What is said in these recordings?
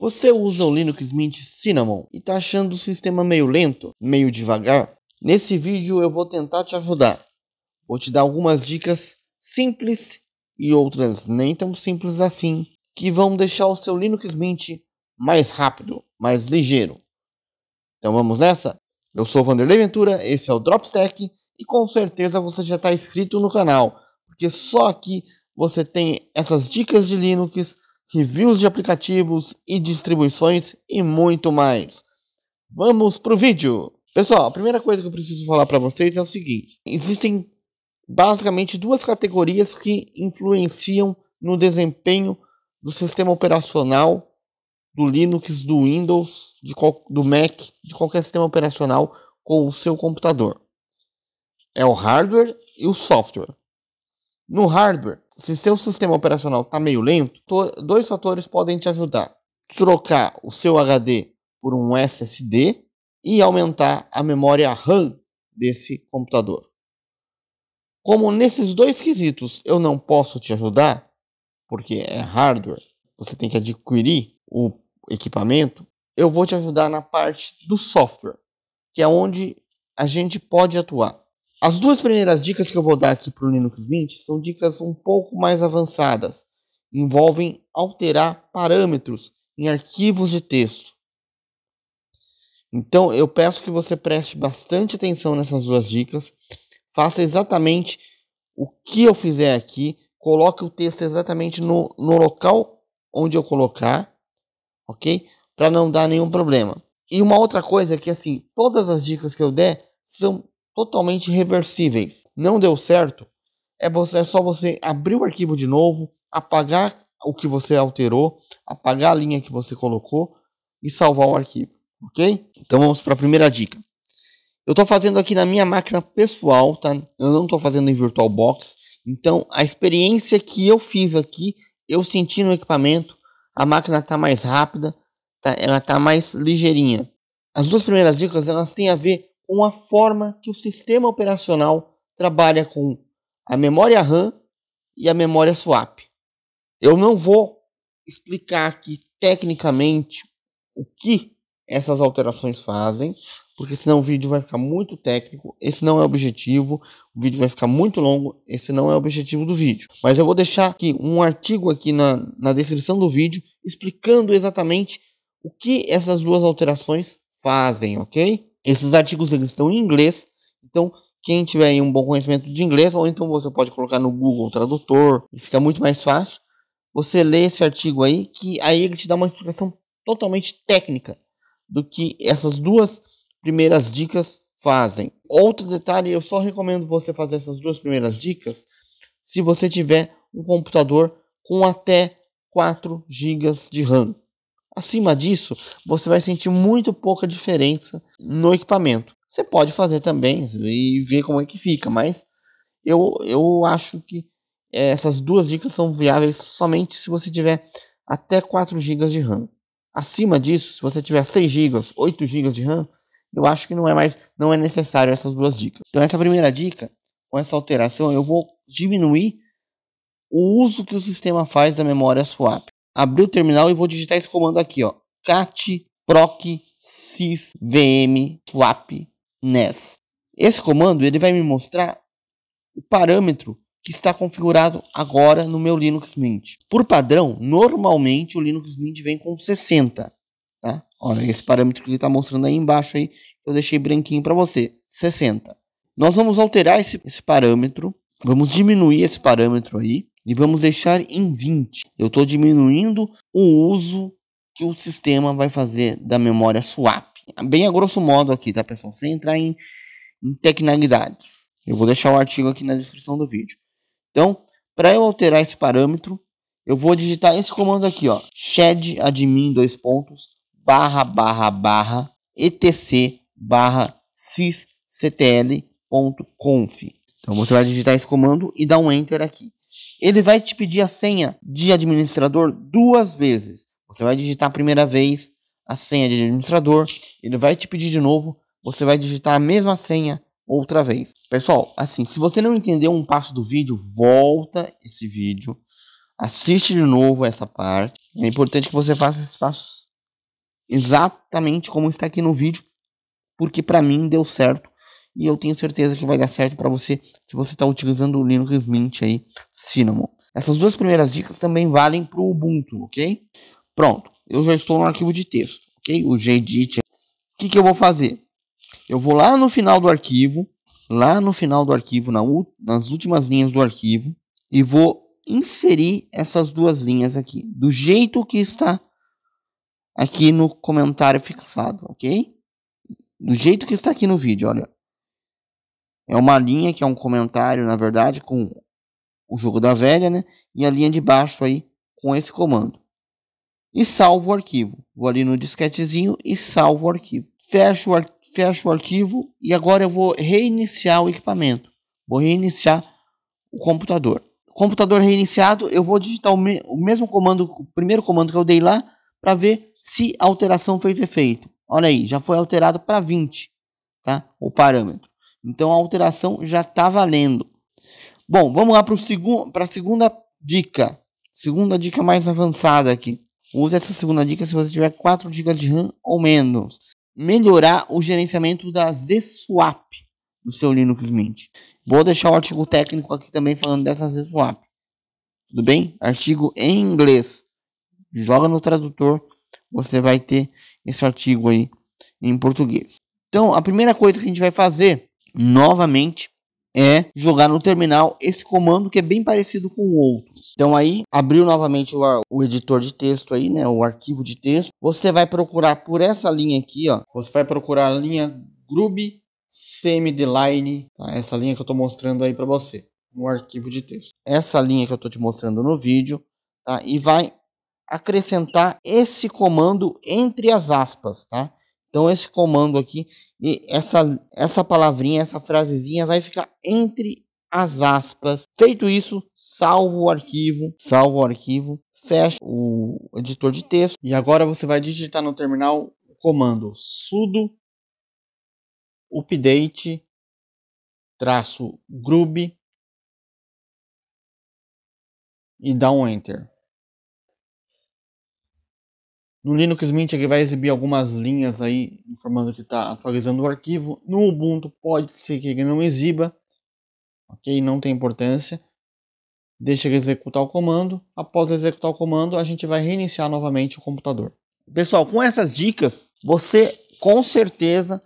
Você usa o Linux Mint Cinnamon e está achando o sistema meio lento, meio devagar? Nesse vídeo eu vou tentar te ajudar. Vou te dar algumas dicas simples e outras nem tão simples assim, que vão deixar o seu Linux Mint mais rápido, mais ligeiro. Então vamos nessa? Eu sou o Vanderlei Ventura, esse é o Dropstack e com certeza você já está inscrito no canal, porque só aqui você tem essas dicas de Linux reviews de aplicativos e distribuições e muito mais. Vamos pro vídeo! Pessoal, a primeira coisa que eu preciso falar para vocês é o seguinte: existem basicamente duas categorias que influenciam no desempenho do sistema operacional do Linux, do Windows, de, do Mac, de qualquer sistema operacional com o seu computador. É o hardware e o software. No hardware, se seu sistema operacional está meio lento, dois fatores podem te ajudar. Trocar o seu HD por um SSD e aumentar a memória RAM desse computador. Como nesses dois quesitos eu não posso te ajudar, porque é hardware, você tem que adquirir o equipamento, eu vou te ajudar na parte do software, que é onde a gente pode atuar. As duas primeiras dicas que eu vou dar aqui para o Linux Mint são dicas um pouco mais avançadas. Envolvem alterar parâmetros em arquivos de texto. Então eu peço que você preste bastante atenção nessas duas dicas. Faça exatamente o que eu fizer aqui. Coloque o texto exatamente no, no local onde eu colocar, ok? Para não dar nenhum problema. E uma outra coisa é que assim, todas as dicas que eu der são totalmente reversíveis. Não deu certo? É, você, é só você abrir o arquivo de novo, apagar o que você alterou, apagar a linha que você colocou e salvar o arquivo, ok? Então vamos para a primeira dica. Eu estou fazendo aqui na minha máquina pessoal, tá? Eu não estou fazendo em VirtualBox. Então a experiência que eu fiz aqui, eu senti no equipamento, a máquina está mais rápida, tá? ela está mais ligeirinha. As duas primeiras dicas elas têm a ver com a forma que o sistema operacional trabalha com a memória RAM e a memória swap. Eu não vou explicar aqui tecnicamente o que essas alterações fazem, porque senão o vídeo vai ficar muito técnico, esse não é o objetivo, o vídeo vai ficar muito longo, esse não é o objetivo do vídeo. Mas eu vou deixar aqui um artigo aqui na, na descrição do vídeo explicando exatamente o que essas duas alterações fazem, ok? Esses artigos eles estão em inglês, então quem tiver um bom conhecimento de inglês, ou então você pode colocar no Google Tradutor, e fica muito mais fácil. Você lê esse artigo aí, que aí ele te dá uma explicação totalmente técnica do que essas duas primeiras dicas fazem. Outro detalhe, eu só recomendo você fazer essas duas primeiras dicas se você tiver um computador com até 4 GB de RAM. Acima disso, você vai sentir muito pouca diferença no equipamento. Você pode fazer também e ver como é que fica, mas eu, eu acho que eh, essas duas dicas são viáveis somente se você tiver até 4 GB de RAM. Acima disso, se você tiver 6 GB, 8 GB de RAM, eu acho que não é mais não é necessário essas duas dicas. Então essa primeira dica, com essa alteração, eu vou diminuir o uso que o sistema faz da memória swap abrir o terminal e vou digitar esse comando aqui, ó. cat proc sysvm swap nes. Esse comando ele vai me mostrar o parâmetro que está configurado agora no meu Linux Mint. Por padrão, normalmente o Linux Mint vem com 60. Tá? Olha, esse parâmetro que ele está mostrando aí embaixo aí, eu deixei branquinho para você, 60. Nós vamos alterar esse, esse parâmetro, vamos diminuir esse parâmetro aí e vamos deixar em 20. Eu estou diminuindo o uso que o sistema vai fazer da memória swap. Bem a grosso modo aqui, tá pessoal? Sem entrar em, em Eu vou deixar o artigo aqui na descrição do vídeo. Então, para eu alterar esse parâmetro, eu vou digitar esse comando aqui, ó. shed admin dois pontos barra barra barra etc barra sysctl.conf. Então você vai digitar esse comando e dar um enter aqui. Ele vai te pedir a senha de administrador duas vezes. Você vai digitar a primeira vez a senha de administrador, ele vai te pedir de novo, você vai digitar a mesma senha outra vez. Pessoal, assim, se você não entendeu um passo do vídeo, volta esse vídeo, assiste de novo essa parte. É importante que você faça esses passos exatamente como está aqui no vídeo, porque para mim deu certo e eu tenho certeza que vai dar certo para você se você está utilizando o Linux Mint aí, Cinnamon. Essas duas primeiras dicas também valem para o Ubuntu, ok? Pronto, eu já estou no arquivo de texto, ok? O gedit. O que, que eu vou fazer? Eu vou lá no final do arquivo, lá no final do arquivo, na nas últimas linhas do arquivo, e vou inserir essas duas linhas aqui, do jeito que está aqui no comentário fixado, ok? Do jeito que está aqui no vídeo, olha. É uma linha que é um comentário, na verdade, com o jogo da velha, né? E a linha de baixo aí com esse comando. E salvo o arquivo. Vou ali no disquetezinho e salvo o arquivo. Fecho o, ar fecho o arquivo e agora eu vou reiniciar o equipamento. Vou reiniciar o computador. Computador reiniciado, eu vou digitar o, me o mesmo comando, o primeiro comando que eu dei lá, para ver se a alteração fez efeito. Olha aí, já foi alterado para 20, tá? O parâmetro. Então a alteração já está valendo. Bom, vamos lá para segu a segunda dica. Segunda dica mais avançada aqui. Use essa segunda dica se você tiver 4 GB de RAM ou menos. Melhorar o gerenciamento da ZSwap do seu Linux Mint. Vou deixar o artigo técnico aqui também falando dessa ZSwap. Tudo bem? Artigo em inglês. Joga no tradutor, você vai ter esse artigo aí em português. Então, a primeira coisa que a gente vai fazer novamente é jogar no terminal esse comando que é bem parecido com o outro. Então aí abriu novamente o, o, editor de texto aí, né, o arquivo de texto. Você vai procurar por essa linha aqui, ó. Você vai procurar a linha Groove CMDLine, tá? essa linha que eu estou mostrando aí para você no arquivo de texto. Essa linha que eu estou te mostrando no vídeo, tá? E vai acrescentar esse comando entre as aspas, tá? Então esse comando aqui, essa, essa palavrinha, essa frasezinha vai ficar entre as aspas. Feito isso, salvo o arquivo, salvo o arquivo, fecha o editor de texto e agora você vai digitar no terminal o comando sudo update traço grub e dá um enter. No Linux Mint ele vai exibir algumas linhas aí, informando que está atualizando o arquivo. No Ubuntu pode ser que ele não exiba, ok? Não tem importância. Deixa ele executar o comando. Após executar o comando, a gente vai reiniciar novamente o computador. Pessoal, com essas dicas, você com certeza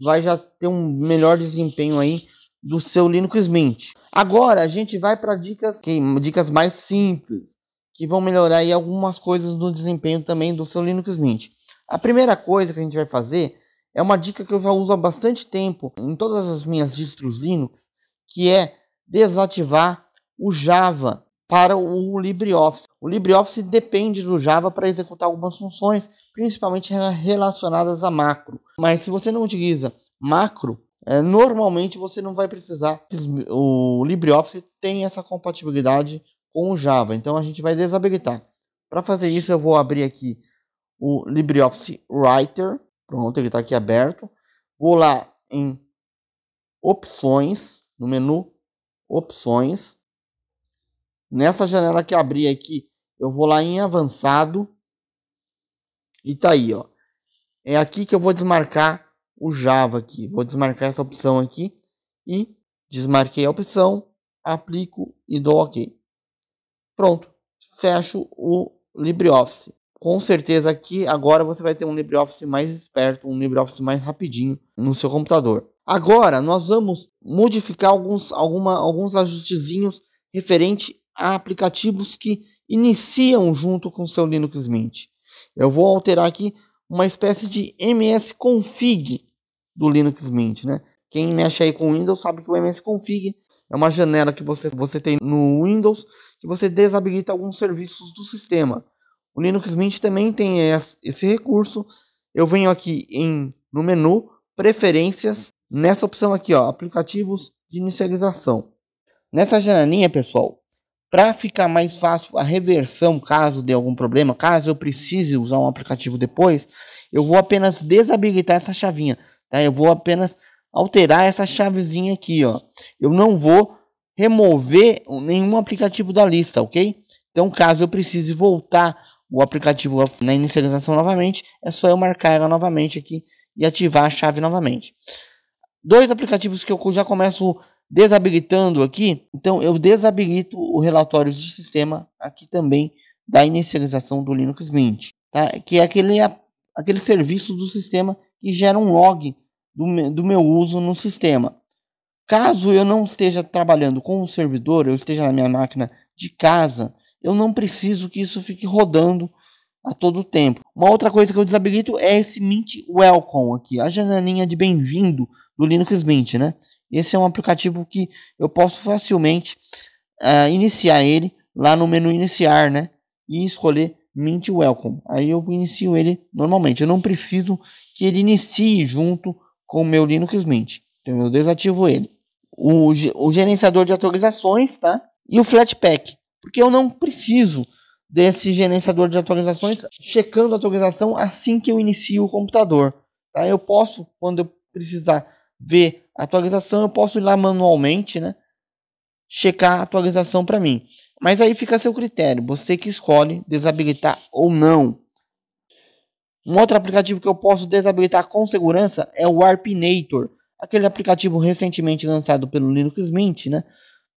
vai já ter um melhor desempenho aí do seu Linux Mint. Agora a gente vai para dicas, dicas mais simples que vão melhorar aí algumas coisas no desempenho também do seu Linux Mint. A primeira coisa que a gente vai fazer é uma dica que eu já uso há bastante tempo em todas as minhas distros Linux, que é desativar o Java para o LibreOffice. O LibreOffice depende do Java para executar algumas funções, principalmente relacionadas a macro. Mas se você não utiliza macro, é, normalmente você não vai precisar. O LibreOffice tem essa compatibilidade com o Java. Então a gente vai desabilitar. Para fazer isso eu vou abrir aqui o LibreOffice Writer. Pronto, ele está aqui aberto. Vou lá em opções, no menu opções. Nessa janela que abri aqui, eu vou lá em avançado. E tá aí, ó. É aqui que eu vou desmarcar o Java aqui. Vou desmarcar essa opção aqui e desmarquei a opção, aplico e dou OK. Pronto, fecho o LibreOffice. Com certeza que agora você vai ter um LibreOffice mais esperto, um LibreOffice mais rapidinho no seu computador. Agora nós vamos modificar alguns, alguma, alguns ajustezinhos referente a aplicativos que iniciam junto com o seu Linux Mint. Eu vou alterar aqui uma espécie de MS Config do Linux Mint, né? Quem mexe aí com Windows sabe que o MS Config é uma janela que você, você tem no Windows que você desabilita alguns serviços do sistema. O Linux Mint também tem esse recurso. Eu venho aqui em no menu Preferências, nessa opção aqui, ó, aplicativos de inicialização. Nessa janelinha, pessoal, para ficar mais fácil a reversão caso dê algum problema, caso eu precise usar um aplicativo depois, eu vou apenas desabilitar essa chavinha, tá? Eu vou apenas alterar essa chavezinha aqui, ó. Eu não vou remover nenhum aplicativo da lista, ok? Então, caso eu precise voltar o aplicativo na inicialização novamente, é só eu marcar ela novamente aqui e ativar a chave novamente. Dois aplicativos que eu já começo desabilitando aqui, então eu desabilito o relatório de sistema aqui também da inicialização do Linux Mint, tá? que é aquele, aquele serviço do sistema que gera um log do, do meu uso no sistema. Caso eu não esteja trabalhando com o servidor, eu esteja na minha máquina de casa, eu não preciso que isso fique rodando a todo tempo. Uma outra coisa que eu desabilito é esse Mint Welcome aqui, a janelinha de bem-vindo do Linux Mint, né? Esse é um aplicativo que eu posso facilmente uh, iniciar ele lá no menu iniciar, né? E escolher Mint Welcome. Aí eu inicio ele normalmente. Eu não preciso que ele inicie junto com o meu Linux Mint. Então eu desativo ele. O, o gerenciador de atualizações, tá? E o Flatpak, porque eu não preciso desse gerenciador de atualizações checando a atualização assim que eu inicio o computador. Tá? Eu posso, quando eu precisar ver a atualização, eu posso ir lá manualmente, né? Checar a atualização para mim. Mas aí fica a seu critério, você que escolhe desabilitar ou não. Um outro aplicativo que eu posso desabilitar com segurança é o Arpinator, aquele aplicativo recentemente lançado pelo Linux Mint, né,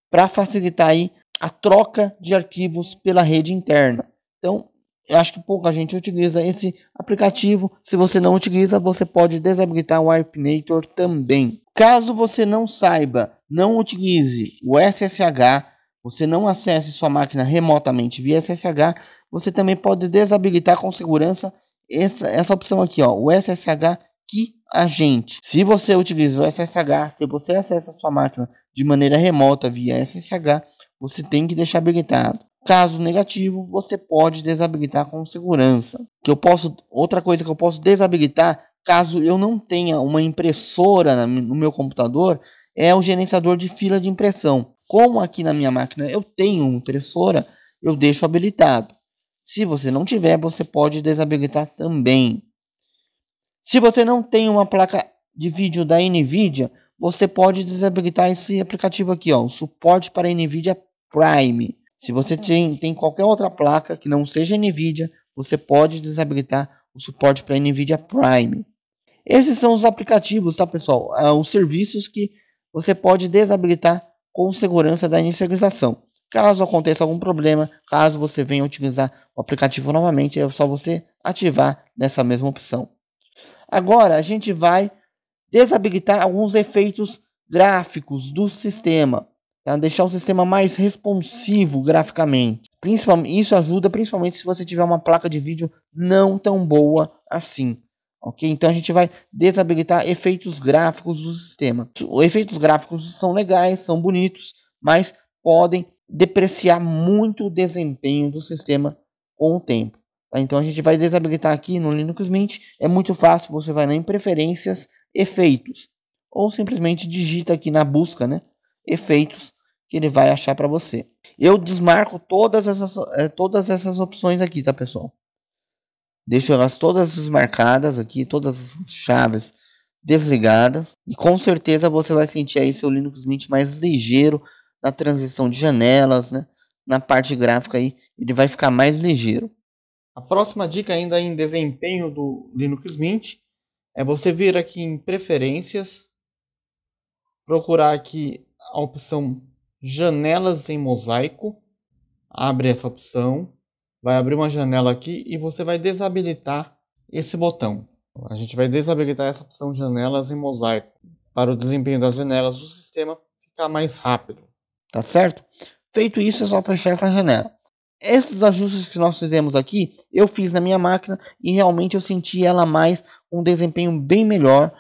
para facilitar aí a troca de arquivos pela rede interna. Então, eu acho que pouca gente utiliza esse aplicativo. Se você não utiliza, você pode desabilitar o Arpinator também. Caso você não saiba, não utilize o SSH, você não acesse sua máquina remotamente via SSH, você também pode desabilitar com segurança essa, essa opção aqui, ó, o SSH que agente. Se você utiliza o SSH, se você acessa a sua máquina de maneira remota via SSH, você tem que deixar habilitado. Caso negativo, você pode desabilitar com segurança. Que eu posso, outra coisa que eu posso desabilitar, caso eu não tenha uma impressora no meu computador, é o gerenciador de fila de impressão. Como aqui na minha máquina eu tenho impressora, eu deixo habilitado. Se você não tiver, você pode desabilitar também. Se você não tem uma placa de vídeo da NVIDIA, você pode desabilitar esse aplicativo aqui, ó, o suporte para NVIDIA Prime. Se você uhum. tem, tem qualquer outra placa que não seja NVIDIA, você pode desabilitar o suporte para NVIDIA Prime. Esses são os aplicativos, tá pessoal? Ah, os serviços que você pode desabilitar com segurança da inicialização. Caso aconteça algum problema, caso você venha utilizar o aplicativo novamente, é só você ativar nessa mesma opção. Agora a gente vai desabilitar alguns efeitos gráficos do sistema, tá? deixar o sistema mais responsivo graficamente. Principalmente, isso ajuda principalmente se você tiver uma placa de vídeo não tão boa assim. Ok? Então a gente vai desabilitar efeitos gráficos do sistema. Os efeitos gráficos são legais, são bonitos, mas podem depreciar muito o desempenho do sistema com o tempo. Tá? Então a gente vai desabilitar aqui no Linux Mint. É muito fácil, você vai lá em preferências, efeitos. Ou simplesmente digita aqui na busca, né? Efeitos, que ele vai achar para você. Eu desmarco todas essas, eh, todas essas opções aqui, tá pessoal? Deixo elas todas desmarcadas aqui, todas as chaves desligadas. E com certeza você vai sentir aí seu Linux Mint mais ligeiro, na transição de janelas, né? na parte gráfica aí, ele vai ficar mais ligeiro. A próxima dica ainda em desempenho do Linux Mint é você vir aqui em preferências, procurar aqui a opção janelas em mosaico, abre essa opção, vai abrir uma janela aqui e você vai desabilitar esse botão. A gente vai desabilitar essa opção janelas em mosaico para o desempenho das janelas do sistema ficar mais rápido tá certo? Feito isso, é só fechar essa janela. Esses ajustes que nós fizemos aqui, eu fiz na minha máquina e realmente eu senti ela mais um desempenho bem melhor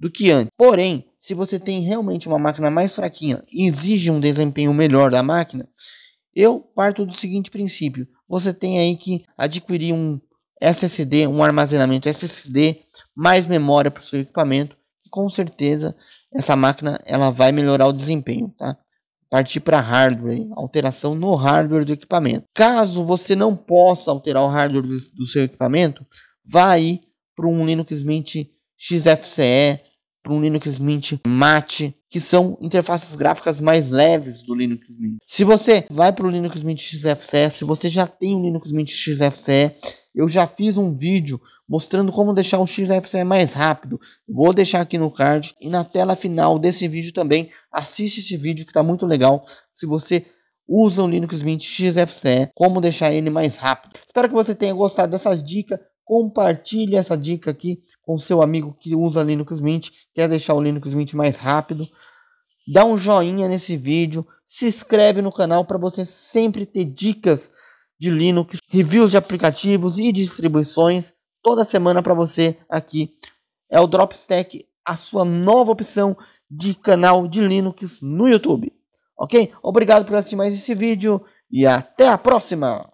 do que antes. Porém, se você tem realmente uma máquina mais fraquinha e exige um desempenho melhor da máquina, eu parto do seguinte princípio: você tem aí que adquirir um SSD, um armazenamento SSD, mais memória para o seu equipamento, e com certeza essa máquina ela vai melhorar o desempenho, tá? partir para hardware, alteração no hardware do equipamento. Caso você não possa alterar o hardware do, do seu equipamento, vá aí para um Linux Mint XFCE, para um Linux Mint Mate, que são interfaces gráficas mais leves do Linux Mint. Se você vai para o Linux Mint XFCE, se você já tem o Linux Mint XFCE, eu já fiz um vídeo mostrando como deixar o XFCE mais rápido. Vou deixar aqui no card e na tela final desse vídeo também. Assiste esse vídeo que está muito legal. Se você usa o Linux Mint XFCE, é como deixar ele mais rápido. Espero que você tenha gostado dessas dicas. Compartilhe essa dica aqui com seu amigo que usa Linux Mint, quer deixar o Linux Mint mais rápido. Dá um joinha nesse vídeo, se inscreve no canal para você sempre ter dicas de Linux, reviews de aplicativos e distribuições toda semana para você aqui. É o Dropstack, a sua nova opção de canal de Linux no YouTube. Ok? Obrigado por assistir mais esse vídeo e até a próxima!